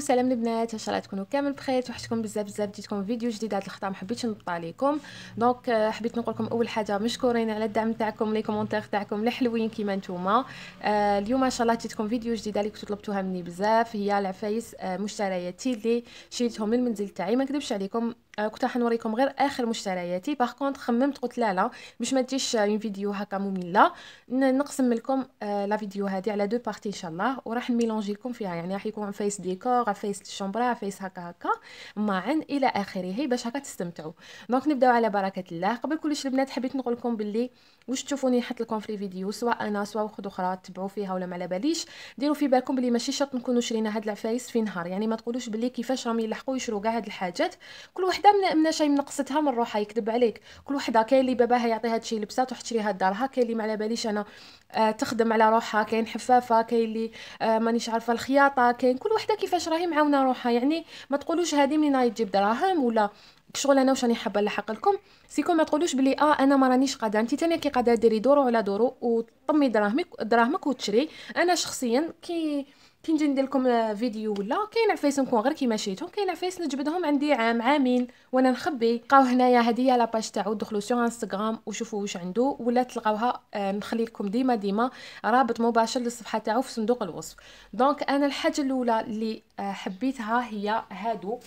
سلام البنات ان شاء الله تكونوا كامل بخير وحشتكم بزاف بزاف جيتكم فيديو جديد هذا الخطا ما حبيتش نبط عليكم دونك آه، حبيت نقول لكم اول حاجه مشكورين على الدعم تاعكم لي كومونتير تاعكم الحلوين كيما نتوما آه اليوم ان شاء الله جيتكم فيديو جديده اللي كنتو طلبتوها مني بزاف هي العفايس آه، مشترياتي اللي شريتهم من المنزل تاعي ما نكذبش عليكم آه كنت راح نوريكم غير اخر مشترياتي باغ كونط خممت قلت لا لا باش ما تجيش اون آه، فيديو هكا ممله نقسم لكم آه لا فيديو هذه على دو بارتي ان شاء الله وراح نميلونجي لكم فيها يعني راح يكون فيس ديكور فيس الشومبرا فيس هكا هكا مع الى اخره باش هكا تستمتعوا دونك نبداو على بركه الله قبل كلش البنات حبيت نقول لكم باللي واش تشوفوني نحط لكم في الفيديو سواء انا سواء واحد اخرى تبعوا فيها ولا ما على باليش ديروا في بالكم بلي ماشي شرط نكونوا شرينا هاد العفايس في نهار يعني ما تقولوش بلي كيفاش راهم يلحقوا يشرو كاع هاد الحاجات كل وحده من منا شي منقصتها من روحها يكذب عليك كل وحده كاين اللي باباها يعطيها هادشي لبسات وتروح تشريها لدارها كاين اللي ما على باليش انا آه تخدم على روحها كاين حفافه كاين اللي آه مانيش عارفه الخياطه كاين كل وحده كيفاش راهي معاونه روحها يعني ما تقولوش هادي منين راهي تجيب دراهم ولا شغل انا واش راني حابه نلحق لكم سيكو ما تقولوش بلي اه انا ما رانيش قادره انت ثاني كي قادره ديري دورو على دورو وطمي دراهمك دراهمك وتشري انا شخصيا كي كي نجي ندير لكم فيديو ولا كاين عفايس نكون غير كيما شريتهم كاين عفايس نجبدهم عندي عام عامين وانا نخبي بقاو هنايا هذه هي لاباج تاعو دخلوا سيغ انستغرام وشوفوا واش عنده ولا تلقاوها آه، نخلي لكم ديما ديما رابط مباشر للصفحه تاعو في صندوق الوصف دونك انا الحاجه الاولى اللي آه، حبيتها هي هادو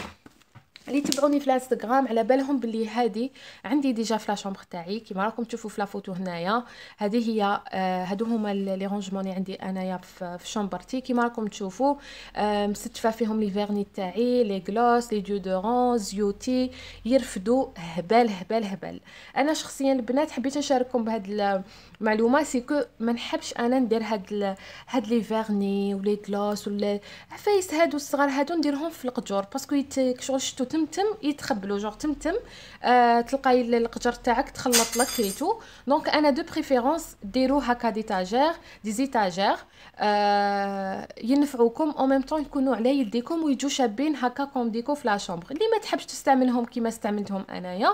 اللي تبعوني في الانستغرام على بالهم باللي هادي عندي ديجا في لاشومبر تاعي كيما راكم تشوفوا في لافوتو هنايا هذه هي آه، هادو هما لي رونجمون اللي عندي انايا في, شومبرتي كيما راكم تشوفوا آه مستفه فيهم لي فيرني تاعي لي غلوس لي ديودورونز زيوتي يرفدوا هبال هبال هبال انا شخصيا البنات حبيت نشارككم بهاد المعلومه سيكو ما نحبش انا ندير هاد هاد لي فيرني ولي غلوس ولا عفايس هادو الصغار هادو نديرهم في القجور باسكو شغل شتو تمتم يتخبلوا جور تمتم آه تلقاي القجر تاعك تخلط لك كيتو دونك انا دو بريفيرونس ديرو هكا دي تاجير دي زيتاجير آه ينفعوكم او ميم طون يكونوا على يديكم ويجوا شابين هكا كوم ديكو في لا شومبر اللي ما تحبش تستعملهم كيما استعملتهم انايا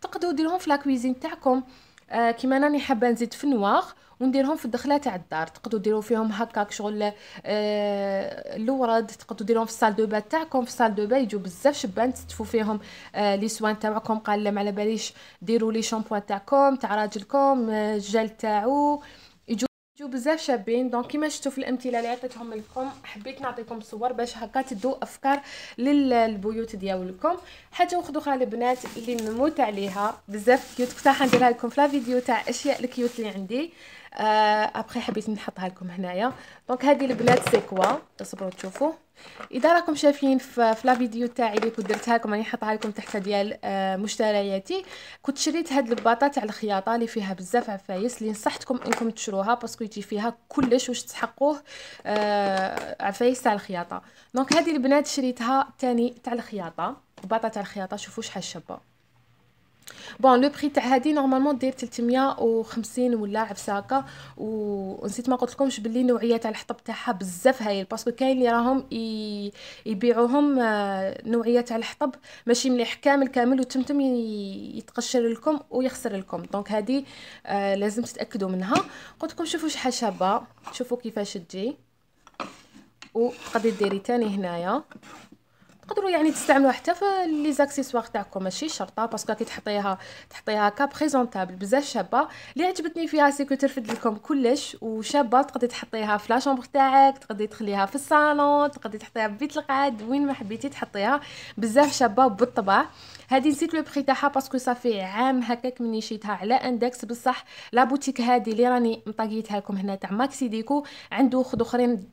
تقدروا ديرهم في لا كويزين تاعكم آه، كيما راني حابه نزيد في النواغ ونديرهم في الدخله تاع الدار تقدروا ديروا فيهم هكاك شغل آه الورد تقدروا ديروهم في الصال دو با تاعكم في الصال دو با يجوا بزاف شبان تستفوا فيهم آه لي سوان تاعكم قال ما على باليش ديروا لي شامبوان تاعكم تاع راجلكم آه، الجل تاعو شفتوا بزاف شابين دونك كيما شفتوا في الامثله اللي عطيتهم لكم حبيت نعطيكم صور باش هكا تدو افكار للبيوت ديالكم حاجه وخدو خالي البنات اللي نموت عليها بزاف كيوت كنت راح نديرها لكم في لا فيديو تاع اشياء الكيوت اللي عندي آه، ابخي حبيت نحطها لكم هنايا دونك هذه البنات سيكوا تصبروا تشوفوا اذا راكم شايفين في لا فيديو تاعي اللي كنت درتها لكم راني حاطها لكم تحت ديال آه، مشترياتي كنت شريت هاد الباطه تاع الخياطه اللي فيها بزاف عفايس اللي نصحتكم انكم تشروها باسكو يجي فيها كلش واش تحقوه آه، عفايس تاع الخياطه دونك هذه البنات شريتها تاني تاع الخياطه الباطه تاع الخياطه شوفوا شحال شابه بون لو بري تاع هادي نورمالمون دير 350 ولا عفساكه ونسيت ما قلت لكمش باللي نوعيه تاع الحطب تاعها بزاف هايل باسكو كاين اللي راهم ي... يبيعوهم آه، نوعيه تاع الحطب ماشي مليح كامل كامل وتمتم يتقشر لكم ويخسر لكم دونك هادي آه، لازم تتاكدوا منها قلت لكم شوفوا شحال شابه شوفوا كيفاش تجي وتقدري ديري تاني هنايا تقدروا يعني تستعملوها حتى في لي زاكسيسوار تاعكم ماشي شرطه باسكو كي تحطيها تحطيها كا بريزونطابل بزاف شابه اللي عجبتني فيها سيكو ترفد لكم كلش وشابه تقدري تحطيها في لاشومبر تاعك تقدري تخليها في الصالون تقدري تحطيها في بيت القعد وين ما حبيتي تحطيها بزاف شابه بالطبع هذه نسيت لو بري تاعها باسكو صافي عام هكاك مني شيتها على اندكس بصح لا بوتيك هذه اللي راني مطاقيتها لكم هنا تاع ماكسي ديكو عنده خد اخرين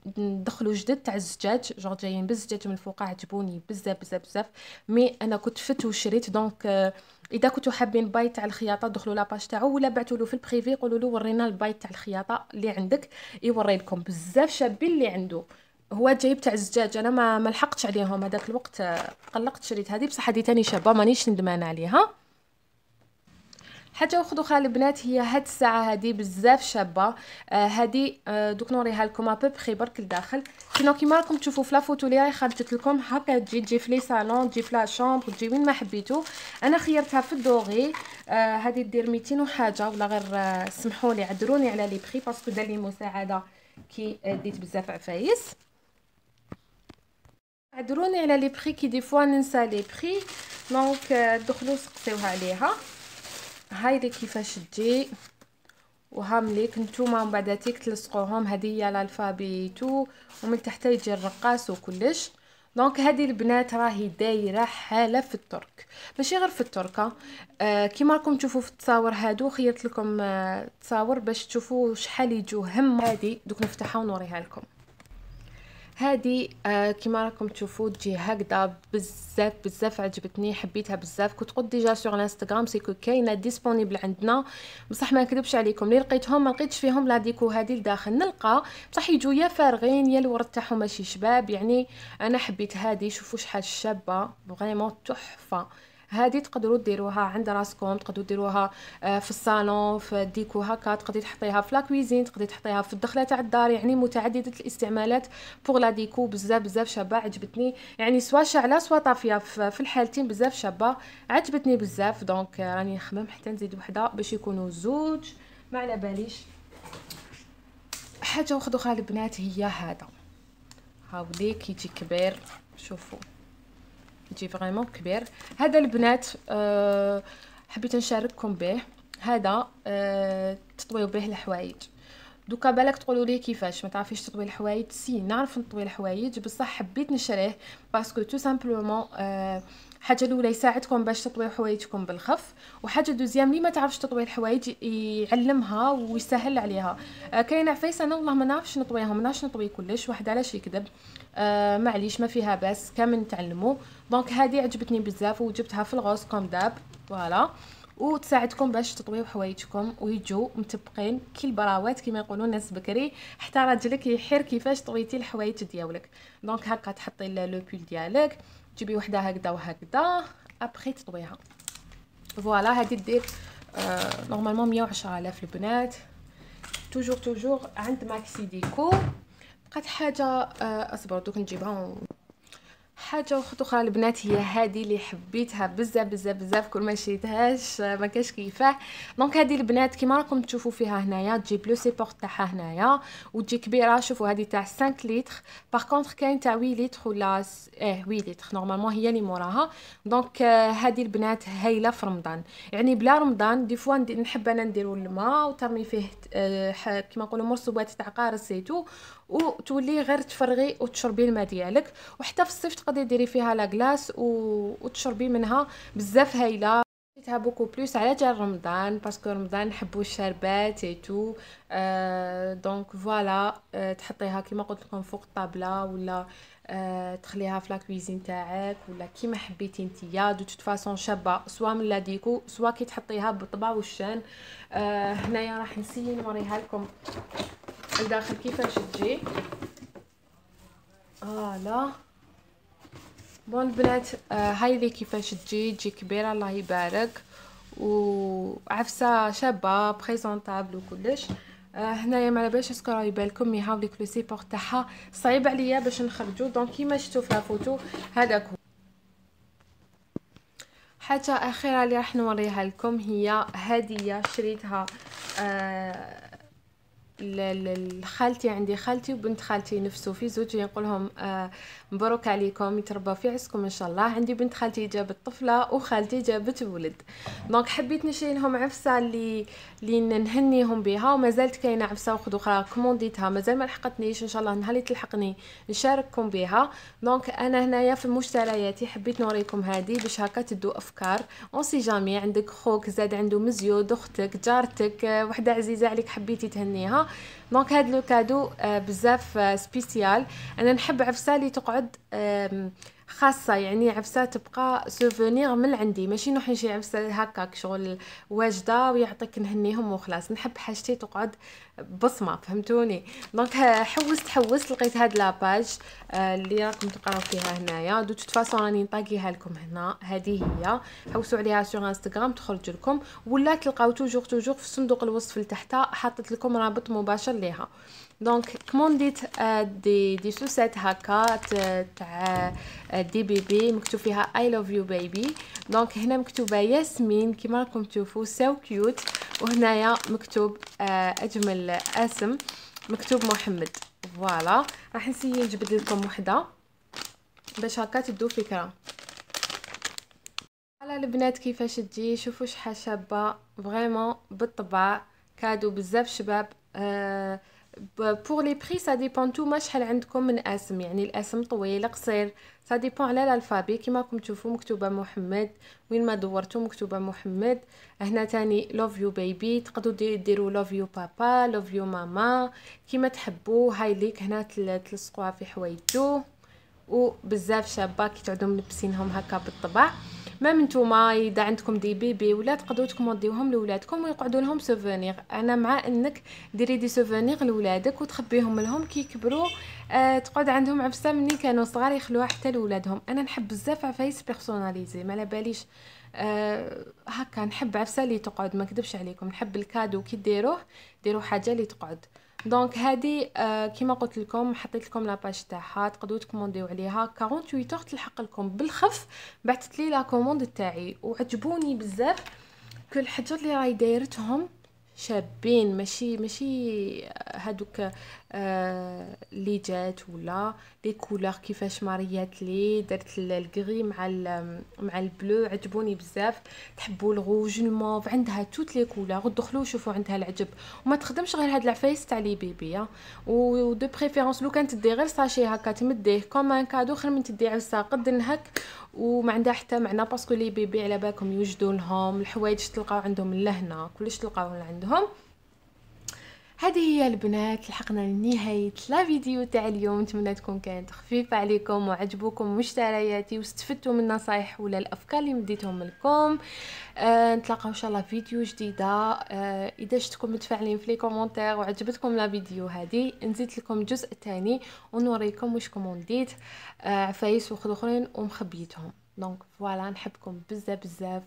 دخلوا جدد تاع الزجاج جور جايين بالزجاج من الفوق عجبوني بزاف بزاف بزاف مي انا كنت فت وشريت دونك آه، اذا كنتو حابين باي تاع الخياطه دخلوا لاباج تاعو ولا بعثوا له في البريفي قولوا له ورينا الباي تاع الخياطه اللي عندك يوري لكم بزاف شابين اللي عنده هو جايب تاع الزجاج انا ما ملحقتش عليهم هذاك الوقت قلقت شريت هذه بصح هذه تاني شابه مانيش ندمانه عليها حاجه واخد اخرى البنات هي هاد الساعه هادي بزاف شابه آه، هادي آه آه دوك نوريها لكم ابوبخي برك لداخل كيما كيما راكم تشوفوا في لافوتو اللي راهي خرجت لكم هكا تجي تجي في لي صالون تجي في لا شومبر تجي وين ما حبيتو انا خيرتها في الدوغي آه هادي دير 200 وحاجه ولا غير آه، سمحوا لي عذروني على لي بخي باسكو دار لي مساعده كي ديت بزاف عفايس عذروني على لي بري كي دي فوا ننسى لي بري دونك euh, دخلوا سقسيوها عليها هايدي كيفاش تجي وها مليك نتوما من بعد تيك تلصقوهم هذه هي الالفابيتو ومن تحت يجي الرقاص وكلش دونك هذه البنات راهي دايره حاله في الترك ماشي غير في التركه آه. آه كيما راكم تشوفوا في التصاور هادو خيرت لكم آه تصاور باش تشوفوا شحال يجوا هم هذه دوك نفتحها ونوريها لكم هذه آه كما راكم تشوفوا تجي هكذا بزاف بزاف عجبتني حبيتها بزاف كنت قد ديجا سوغ الانستغرام سيكو كاينه ديسپونبل عندنا بصح ما نكذبش عليكم اللي لقيتهم ما لقيتش فيهم لا ديكو هذه لداخل نلقى بصح يجوا يا فارغين يا الورد تاعهم ماشي شباب يعني انا حبيت هذه شوفوا شحال شابه فريمون تحفه هذه تقدروا ديروها عند راسكم تقدروا ديروها آه، في الصالون في الديكو هكا تقدري تحطيها في لاكويزين تقدري تحطيها في الدخله تاع الدار يعني متعدده الاستعمالات بوغ لا ديكو بزاف بزاف شابه عجبتني يعني سوا شعله سوا طافيه في الحالتين بزاف شابه عجبتني بزاف دونك آه، راني نخمم حتى نزيد وحده باش يكونوا زوج ما على باليش حاجه واخد اخرى البنات هي هذا هاوليك يجي كبير شوفوا جي فريمون كبير هذا البنات أه حبيت نشارككم به هذا أه تطويو به الحوايج دوكا بالك تقولوا لي كيفاش ما تعرفيش تطوي الحوايج سي نعرف نطوي الحوايج بصح حبيت نشريه باسكو تو سامبلومون أه حاجه الاولى يساعدكم باش تطويو حوايجكم بالخف وحاجه دوزيام اللي ما تعرفش تطوي الحوايج يعلمها ويسهل عليها آه كاين عفايس انا والله ما نعرفش نطويهم ما نعرفش نطوي كلش واحد علاش يكذب آه معليش ما فيها باس كامل نتعلمو دونك هذه عجبتني بزاف وجبتها في الغوص كوم داب فوالا وتساعدكم باش تطويو حوايجكم ويجو متبقين كي البراوات كما يقولوا الناس بكري حتى راجلك يحير كيفاش طويتي الحوايج ديالك دونك هكا تحطي لو بول ديالك تجيبي وحده هكذا وهكذا ابخي تطويها فوالا هذه دير آه نورمالمون 110000 البنات توجور توجور عند ماكسي ديكو بقات حاجه آه اصبر دوك نجيبها حاجه اخرى البنات هي هذه اللي حبيتها بزاف بزاف بزاف كل ما شريتهاش ما كاش كيفاه دونك هذه البنات كما راكم تشوفوا فيها هنايا تجي بلو سي بورت تاعها هنايا وتجي كبيره شوفوا هذه تاع 5 لتر باغ كونطخ كاين تاع 8 لتر ولا س... اه 8 لتر نورمالمون هي اللي موراها دونك آه، هذه البنات هايله في رمضان يعني بلا رمضان دي فوا نحب انا نديرو الماء وترمي فيه آه، كيما نقولوا مرسوبات تاع قارص زيتو وتولي غير تفرغي وتشربي الماء ديالك وحتى في الصيف تقدري ديري فيها لا كلاص و... وتشربي منها بزاف هايله حبيتها بوكو بلوس على جال رمضان باسكو رمضان نحبو الشربات اي تو آه دونك فوالا آه تحطيها كيما قلت لكم فوق الطابله ولا آه تخليها في لاكويزين تاعك ولا كيما حبيتي نتيا دو توت فاسون شابه سوا من لا ديكو سوا كي تحطيها بالطبع والشان آه هنايا راح نسيي نوريها لكم الداخل كيفاش تجي اه لا بون البنات آه هاي اللي كيفاش تجي تجي كبيره الله يبارك وعفسه شابه بريزونطابل وكلش آه هنايا ما باش اسكو راهي بالكم يهاو ليك لو بور تاعها صعيب عليا باش نخرجو دونك كيما شفتو في الفوتو هذاك هو حاجه اخيره اللي راح نوريها لكم هي هديه شريتها آه خالتي عندي خالتي وبنت خالتي نفسه في زوج نقول آه، مبروك عليكم يتربى في عزكم ان شاء الله عندي بنت خالتي جابت طفله وخالتي جابت ولد دونك حبيت نشري لهم عفسه اللي اللي نهنيهم بها زالت كاينه عفسه وخد اخرى كومونديتها مازال ما لحقتنيش ان شاء الله نهار اللي تلحقني نشارككم بها دونك انا هنايا في مشترياتي حبيت نوريكم هذه باش هكا تدو افكار اون سي جامي عندك خوك زاد عنده مزيود اختك جارتك آه، وحده عزيزه عليك حبيتي تهنيها دونك هذا لو كادو آه، بزاف سبيسيال آه، انا نحب عفسه اللي تقعد خاصه يعني عفسه تبقى سوفونير من عندي ماشي نروح نشري عفسه هكاك شغل واجده ويعطيك نهنيهم وخلاص نحب حاجتي تقعد بصمه فهمتوني دونك حوست حوست لقيت هاد لاباج آه، اللي راكم تقراو فيها هنايا دو توت فاصون راني نطاقيها لكم هنا هذه هي حوسوا عليها سوغ انستغرام تخرج لكم ولا تلقاو توجور توجور في صندوق الوصف لتحت حطيت لكم رابط مباشر ليها دونك كمون دي دي سوسيت هكا تاع دي بيبي مكتوب فيها اي لاف يو بيبي دونك هنا مكتوبه ياسمين كيما راكم تشوفوا سو كيوت وهنايا مكتوب اجمل اسم مكتوب محمد فوالا راح نسيي نجبد لكم وحده باش هكا تدو فكره على البنات كيفاش تجي شوفوا شحال شابه فريمون بالطبع كادو بزاف شباب أه بور لي بري سا ديبون نتوما شحال عندكم من اسم يعني الاسم طويل قصير سا ديبون على الالفابي كيما راكم تشوفوا مكتوبه محمد وين ما دورتو مكتوبه محمد هنا تاني لوف يو بيبي تقدروا ديروا لوف يو بابا لوف يو ماما كيما تحبوا هاي ليك هنا تلصقوها في حوايجو وبزاف شابه كيتعودوا ملبسينهم هكا بالطبع ما نتوما اذا عندكم دي بيبي ولا تقدروا تكومونديوهم لولادكم ويقعدوا لهم سوفونير انا مع انك ديري دي سوفونير لولادك وتخبيهم لهم كي يكبروا آه تقعد عندهم عفسه مني كانوا صغار يخلوها حتى لولادهم انا نحب بزاف عفايس بيرسوناليزي ما باليش آه هكا نحب عفسه اللي تقعد ما نكذبش عليكم نحب الكادو كي ديروه ديروا حاجه اللي تقعد دونك هادي آه قلت لكم حطيت لكم لاباج تاعها تقدروا تكومونديو عليها 48 اور تلحق لكم بالخف بعثت لي لا كوموند تاعي وعجبوني بزاف كل حاجه اللي راهي دايرتهم شابين ماشي ماشي آه، هادوك آه، لي جات ولا لي كولور كيفاش ماريات لي درت الكري مع ال مع البلو عجبوني بزاف تحبوا الغوج الموف عندها توت لي كولور دخلوا شوفوا عندها العجب وما تخدمش غير هاد العفايس تاع لي بيبي آه. و دو بريفيرونس لو كانت تدي غير ساشي هكا تمديه كوم ان كادو خير من تدي عفسه قد نهك وما عندها حتى معنى باسكو لي بيبي على بالكم يوجدوا لهم الحوايج تلقاو عندهم لهنا كلش تلقاو عندهم هذه هي البنات لحقنا لنهاية لا فيديو تاع اليوم نتمنى تكون كانت خفيفة عليكم وعجبوكم مشترياتي واستفدتوا من النصايح ولا الافكار اللي مديتهم لكم آه نتلاقاو ان شاء الله فيديو جديدة آه اذا شتكم متفاعلين في لي كومونتير وعجبتكم لا فيديو هذه نزيد لكم جزء تاني ونوريكم واش كومونديت آه عفايس وخدوخرين ومخبيتهم دونك فوالا نحبكم بزاف بزاف